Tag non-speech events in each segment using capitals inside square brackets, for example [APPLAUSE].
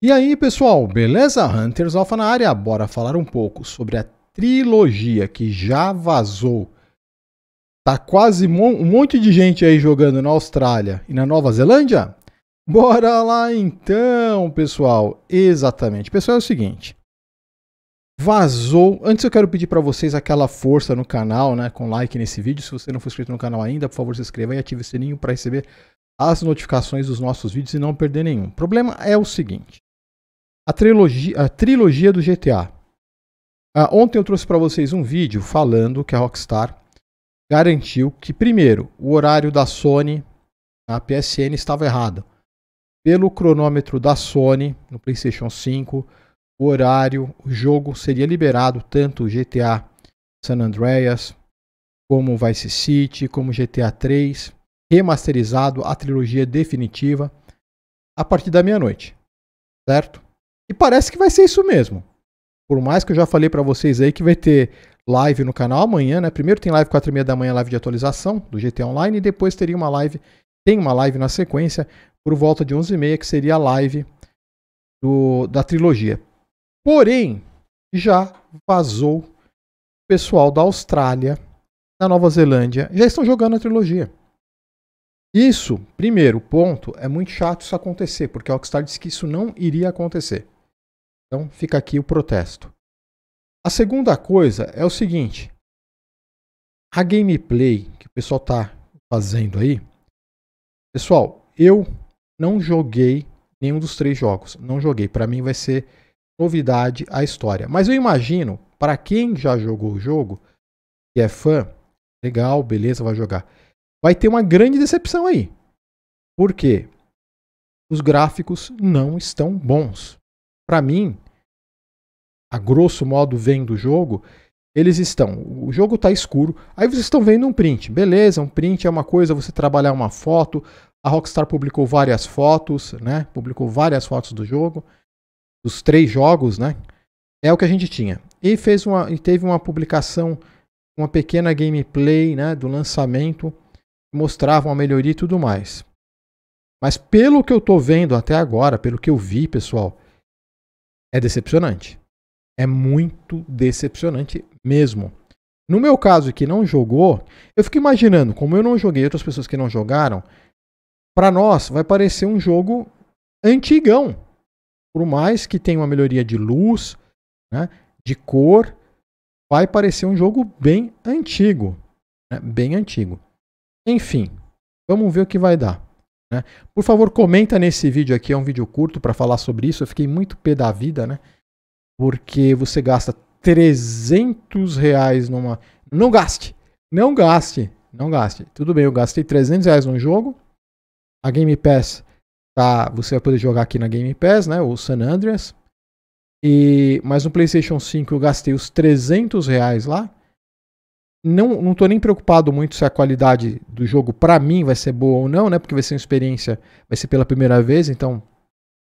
E aí, pessoal, beleza? Hunters Alpha na área. Bora falar um pouco sobre a trilogia que já vazou. Tá quase um monte de gente aí jogando na Austrália e na Nova Zelândia? Bora lá então, pessoal. Exatamente. Pessoal, é o seguinte. Vazou. Antes eu quero pedir para vocês aquela força no canal, né, com like nesse vídeo. Se você não for inscrito no canal ainda, por favor, se inscreva e ative o sininho para receber as notificações dos nossos vídeos e não perder nenhum. O problema é o seguinte: a trilogia, a trilogia do GTA. Ah, ontem eu trouxe para vocês um vídeo falando que a Rockstar garantiu que, primeiro, o horário da Sony, a PSN, estava errado. Pelo cronômetro da Sony no PlayStation 5, o horário, o jogo seria liberado tanto o GTA San Andreas, como Vice City, como GTA 3, remasterizado a trilogia definitiva a partir da meia-noite, certo? E parece que vai ser isso mesmo. Por mais que eu já falei para vocês aí que vai ter live no canal amanhã, né? Primeiro tem live 4 e meia da manhã, live de atualização do GT Online, e depois teria uma live, tem uma live na sequência, por volta de 11 e meia, que seria a live do, da trilogia. Porém, já vazou o pessoal da Austrália, da Nova Zelândia, já estão jogando a trilogia. Isso, primeiro ponto, é muito chato isso acontecer, porque a Rockstar disse que isso não iria acontecer. Então fica aqui o protesto. A segunda coisa é o seguinte: a gameplay que o pessoal está fazendo aí, pessoal, eu não joguei nenhum dos três jogos, não joguei. Para mim vai ser novidade a história. Mas eu imagino para quem já jogou o jogo, e é fã, legal, beleza, vai jogar. Vai ter uma grande decepção aí. Por quê? Os gráficos não estão bons para mim, a grosso modo vem do jogo, eles estão. O jogo está escuro. Aí vocês estão vendo um print. Beleza, um print é uma coisa, você trabalhar uma foto. A Rockstar publicou várias fotos, né? Publicou várias fotos do jogo, dos três jogos, né? É o que a gente tinha. E fez uma e teve uma publicação, uma pequena gameplay, né, do lançamento, mostrava uma melhoria e tudo mais. Mas pelo que eu estou vendo até agora, pelo que eu vi, pessoal, é decepcionante. É muito decepcionante mesmo. No meu caso, que não jogou, eu fico imaginando, como eu não joguei outras pessoas que não jogaram, para nós vai parecer um jogo antigão. Por mais que tenha uma melhoria de luz, né, de cor, vai parecer um jogo bem antigo. Né, bem antigo. Enfim, vamos ver o que vai dar. Né? Por favor, comenta nesse vídeo aqui, é um vídeo curto para falar sobre isso. Eu fiquei muito pé da vida, né? Porque você gasta 300 reais numa... Não gaste! Não gaste! Não gaste. Tudo bem, eu gastei 300 reais num jogo. A Game Pass tá... Você vai poder jogar aqui na Game Pass, né? O San Andreas. E... Mas no PlayStation 5 eu gastei os 300 reais lá não, não tô nem preocupado muito se a qualidade do jogo para mim vai ser boa ou não, né? Porque vai ser uma experiência, vai ser pela primeira vez, então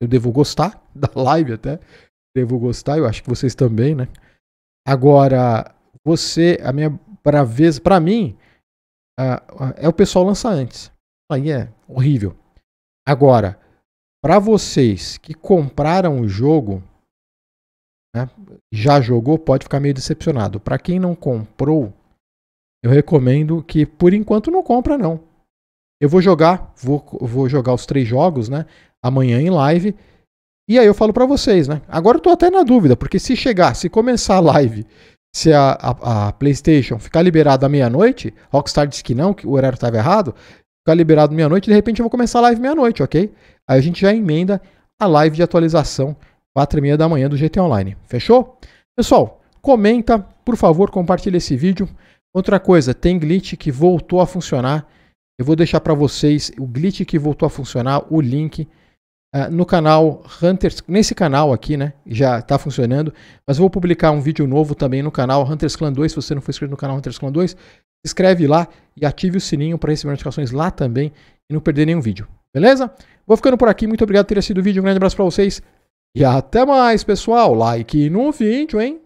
eu devo gostar [LAUGHS] da live até. Devo gostar, eu acho que vocês também, né? Agora, você, a minha braveza, para mim, uh, é o pessoal lança antes. Aí é horrível. Agora, para vocês que compraram o jogo, né, já jogou, pode ficar meio decepcionado. Para quem não comprou, eu recomendo que por enquanto não compra não. Eu vou jogar, vou, vou jogar os três jogos, né? Amanhã em live. E aí eu falo para vocês, né? Agora eu tô até na dúvida, porque se chegar, se começar a live, se a, a, a PlayStation ficar liberada à meia-noite, Rockstar disse que não, que o horário estava errado, ficar liberado meia-noite, de repente eu vou começar a live meia-noite, ok? Aí a gente já emenda a live de atualização, quatro e meia da manhã do GT Online. Fechou? Pessoal, comenta, por favor, compartilha esse vídeo. Outra coisa, tem glitch que voltou a funcionar. Eu vou deixar para vocês o glitch que voltou a funcionar, o link uh, no canal Hunters, nesse canal aqui, né? Já está funcionando, mas vou publicar um vídeo novo também no canal Hunters Clan 2. Se você não for inscrito no canal Hunters Clan 2, se inscreve lá e ative o sininho para receber notificações lá também e não perder nenhum vídeo. Beleza? Vou ficando por aqui. Muito obrigado por ter assistido o vídeo. Um grande abraço para vocês e até mais, pessoal. Like no vídeo, hein?